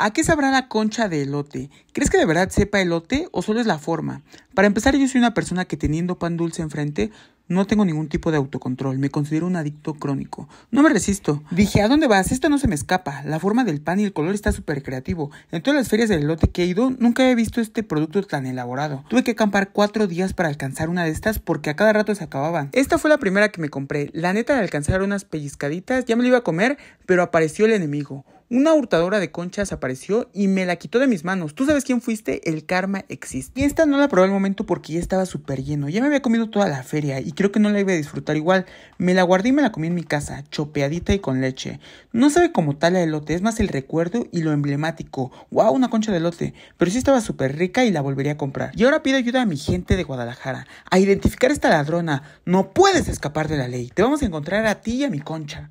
¿A qué sabrá la concha de elote? ¿Crees que de verdad sepa elote o solo es la forma? Para empezar, yo soy una persona que teniendo pan dulce enfrente no tengo ningún tipo de autocontrol, me considero un adicto crónico. No me resisto. Dije, ¿a dónde vas? Esto no se me escapa. La forma del pan y el color está súper creativo. En todas las ferias del elote que he ido, nunca he visto este producto tan elaborado. Tuve que acampar cuatro días para alcanzar una de estas porque a cada rato se acababan. Esta fue la primera que me compré. La neta de alcanzar unas pellizcaditas, ya me lo iba a comer, pero apareció el enemigo una hurtadora de conchas apareció y me la quitó de mis manos. ¿Tú sabes quién fuiste? El karma existe. Y esta no la probé al momento porque ya estaba súper lleno. Ya me había comido toda la feria y creo que no la iba a disfrutar igual. Me la guardé y me la comí en mi casa, chopeadita y con leche. No sabe como tal el elote, es más el recuerdo y lo emblemático. ¡Wow! Una concha de elote. Pero sí estaba súper rica y la volvería a comprar. Y ahora pido ayuda a mi gente de Guadalajara a identificar a esta ladrona. No puedes escapar de la ley. Te vamos a encontrar a ti y a mi concha.